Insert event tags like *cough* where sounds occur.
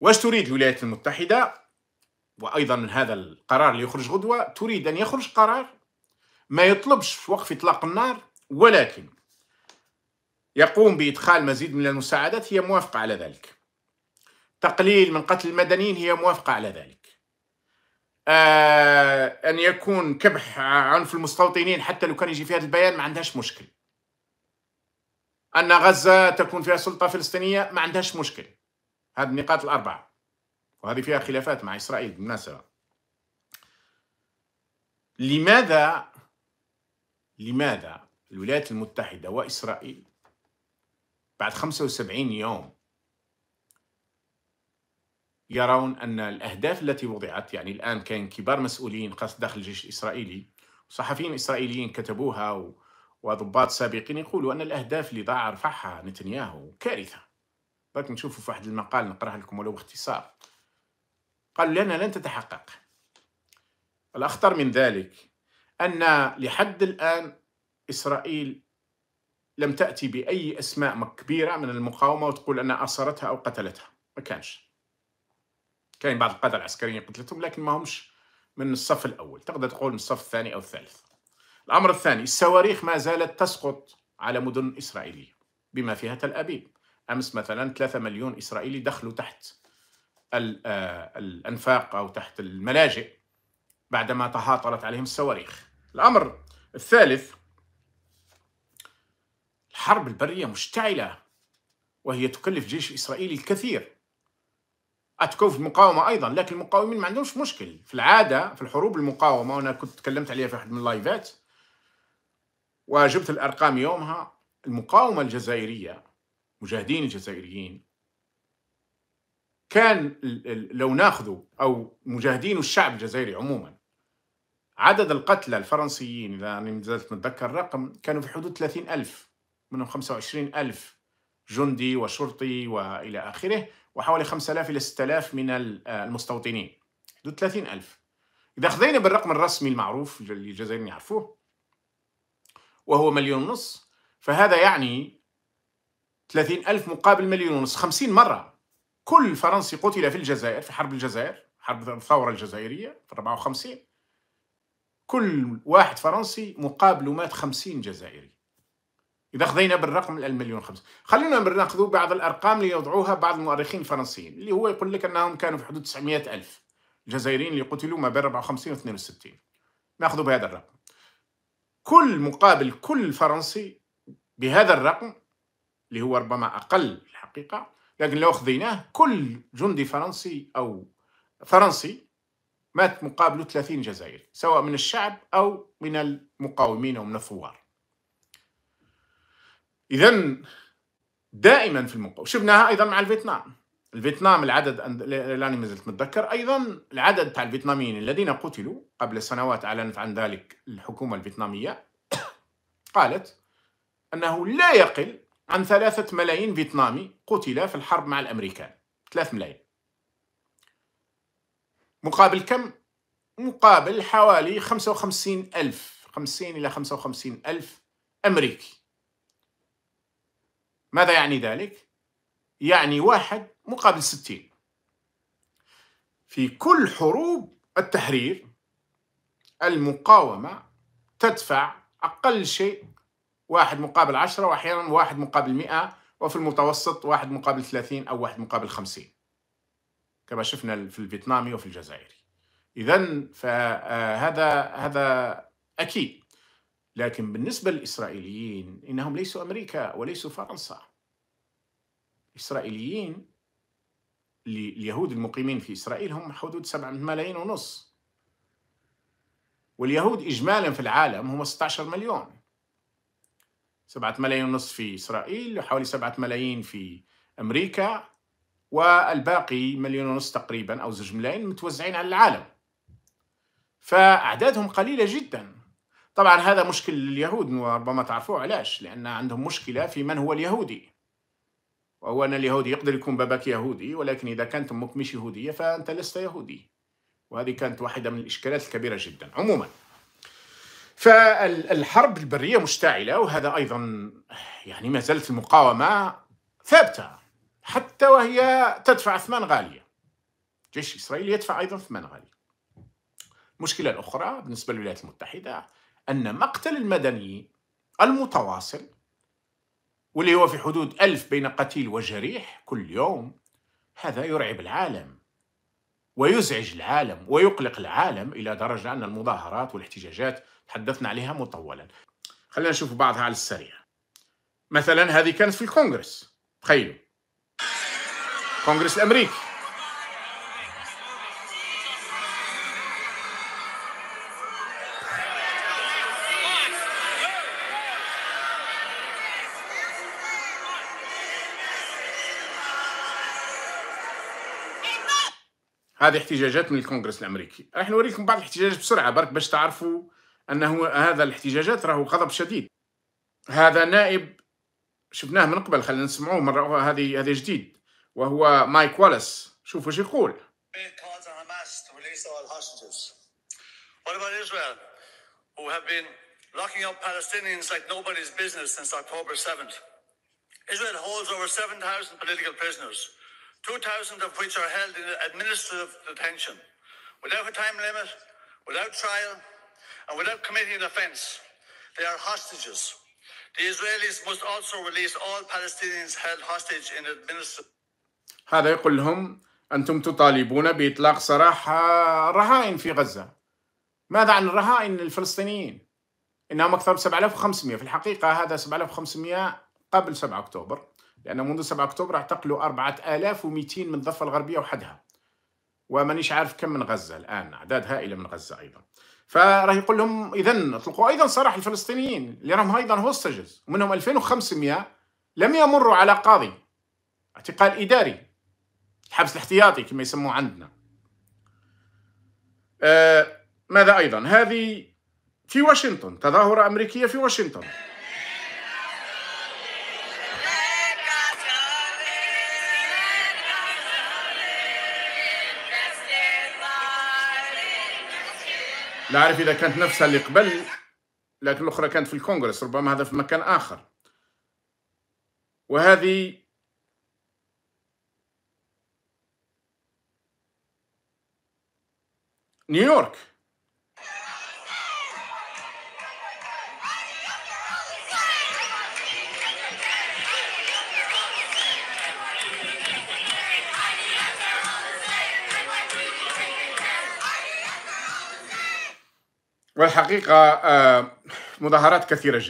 واش تريد الولايات المتحدة وأيضا هذا القرار اللي يخرج غدوة تريد أن يخرج قرار ما يطلبش وقف إطلاق النار ولكن يقوم بإدخال مزيد من المساعدات هي موافقة على ذلك تقليل من قتل المدنيين هي موافقة على ذلك آه أن يكون كبح عنف المستوطنين حتى لو كان يجي في هذا البيان ما عندهاش مشكل أن غزة تكون فيها سلطة فلسطينية ما عندهاش مشكل هذه النقاط الأربعة وهذه فيها خلافات مع إسرائيل بالمناسبة لماذا لماذا الولايات المتحدة وإسرائيل بعد 75 يوم يرون أن الأهداف التي وضعت يعني الآن كان كبار مسؤولين خاصة داخل الجيش الإسرائيلي صحفيين إسرائيليين كتبوها وضباط سابقين يقولوا أن الأهداف اللي ضاع رفعها نتنياهو كارثة باك نشوفوا في واحد المقال نقراه لكم ولو باختصار قال لنا لن تتحقق الأخطر من ذلك أن لحد الآن إسرائيل لم تأتي بأي أسماء كبيرة من المقاومة وتقول أنها أسرتها أو قتلتها ما كانش كاين بعض القادة العسكريين قتلتهم لكن ما همش من الصف الأول تقدر تقول من الصف الثاني أو الثالث الأمر الثاني الصواريخ ما زالت تسقط على مدن إسرائيلية بما فيها تل أبيب امس مثلا 3 مليون اسرائيلي دخلوا تحت آه، الانفاق او تحت الملاجئ بعدما تهاطلت عليهم الصواريخ. الامر الثالث الحرب البريه مشتعله وهي تكلف جيش اسرائيلي الكثير. تكون المقاومه ايضا لكن المقاومين ما عندهمش مشكل، في العاده في الحروب المقاومه وانا كنت تكلمت عليها في احد من اللايفات وجبت الارقام يومها المقاومه الجزائريه مجاهدين الجزائريين كان لو ناخذوا او مجاهدين الشعب الجزائري عموما عدد القتلى الفرنسيين اذا ما نزلت متذكر الرقم كانوا في حدود 30 الف منهم 25 الف جندي وشرطي والى اخره وحوالي 5000 الى 6000 من المستوطنين حدود 30 الف اذا أخذينا بالرقم الرسمي المعروف اللي الجزائريين يعرفوه وهو مليون ونص فهذا يعني 30 ألف مقابل مليون ونص 50 مرة كل فرنسي قتل في الجزائر في حرب الجزائر حرب الثورة الجزائرية في 54 كل واحد فرنسي مقابله مات 50 جزائري إذا خذينا بالرقم المليون خمس خلينا نأخذ بعض الأرقام ليضعوها بعض المؤرخين الفرنسيين اللي هو يقول لك أنهم كانوا في حدود 900 ألف الجزائريين اللي قتلوا ما بين 54 و 62 ناخذ بهذا الرقم كل مقابل كل فرنسي بهذا الرقم اللي هو ربما أقل الحقيقة لكن لو أخذيناه كل جندي فرنسي أو فرنسي مات مقابله 30 جزائري سواء من الشعب أو من المقاومين أو من الثوار إذا دائما في المقاومة شفناها أيضا مع الفيتنام الفيتنام العدد لاني ما زلت متذكر أيضا العدد تاع الفيتناميين الذين قتلوا قبل سنوات أعلنت عن ذلك الحكومة الفيتنامية *coughs* قالت أنه لا يقل عن ثلاثة ملايين فيتنامي قتل في الحرب مع الأمريكان ثلاث ملايين مقابل كم؟ مقابل حوالي خمسة وخمسين ألف خمسين إلى خمسة وخمسين ألف أمريكي ماذا يعني ذلك؟ يعني واحد مقابل ستين في كل حروب التحرير المقاومة تدفع أقل شيء واحد مقابل عشرة وأحيانا واحد مقابل مئة وفي المتوسط واحد مقابل ثلاثين أو واحد مقابل خمسين كما شفنا في الفيتنامي وفي الجزائري إذا فهذا آه، هذا أكيد لكن بالنسبة للإسرائيليين إنهم ليسوا أمريكا وليسوا فرنسا الإسرائيليين اليهود المقيمين في إسرائيل هم حدود 7 ملايين ونص واليهود إجمالا في العالم هم 16 مليون سبعة ملايين ونصف في إسرائيل وحوالي سبعة ملايين في أمريكا والباقي مليون ونص تقريبا أو زوج ملايين متوزعين على العالم فأعدادهم قليلة جدا طبعا هذا مشكل لليهود وربما تعرفوه علاش لأن عندهم مشكلة في من هو اليهودي وهو أن اليهودي يقدر يكون باباك يهودي ولكن إذا كانت أمك مش يهودية فأنت لست يهودي وهذه كانت واحدة من الإشكالات الكبيرة جدا عموما فالحرب البرية مشتعلة وهذا أيضا يعني ما زالت المقاومة ثابتة حتى وهي تدفع أثمان غالية الجيش الإسرائيلي يدفع أيضا ثمن غالية المشكلة الأخرى بالنسبة للولايات المتحدة أن مقتل المدنيين المتواصل واللي هو في حدود ألف بين قتيل وجريح كل يوم هذا يرعب العالم ويزعج العالم ويقلق العالم إلى درجة أن المظاهرات والاحتجاجات تحدثنا عليها مطولا خلينا نشوف بعضها على السريع مثلا هذه كانت في الكونغرس تخيلوا الكونغرس الأمريكي هذه احتجاجات من الكونغرس الامريكي راح نوريكم بعض الاحتجاجات بسرعه برك باش تعرفوا انه هذا الاحتجاجات راهو غضب شديد هذا نائب شفناه من قبل خلينا نسمعوه مره هذه هذا جديد وهو مايك والاس شوفوا شو يقول locking up Palestinians like nobody's business since October 7th? Israel holds over 7,000 political prisoners, 2,000 of which are held in administrative detention without a time limit, without trial, and without committing an offence. They are hostages. The Israelis must also release all Palestinians held hostage in administrative. هذا يقول لهم أنتم تطالبون بإطلاق سراح رهائن في غزة ماذا عن الرهائن الفلسطينيين؟ إنهم أكثر من 7500 في الحقيقة هذا 7500 قبل 7 أكتوبر لأن منذ 7 أكتوبر اعتقلوا 4200 من الضفة الغربية وحدها ومانيش عارف كم من غزة الآن أعداد هائلة من غزة أيضا فراه يقول لهم إذا اطلقوا أيضا صراح الفلسطينيين اللي راهم أيضا هوستجز ومنهم 2500 لم يمروا على قاضي اعتقال إداري الحبس الاحتياطي كما يسموه عندنا آه ماذا أيضا هذه في واشنطن تظاهرة أمريكية في واشنطن لا أعرف إذا كانت نفسها اللي قبل لكن الأخرى كانت في الكونغرس ربما هذا في مكان آخر وهذه نيويورك والحقيقة آه، مظاهرات كثيرة جدا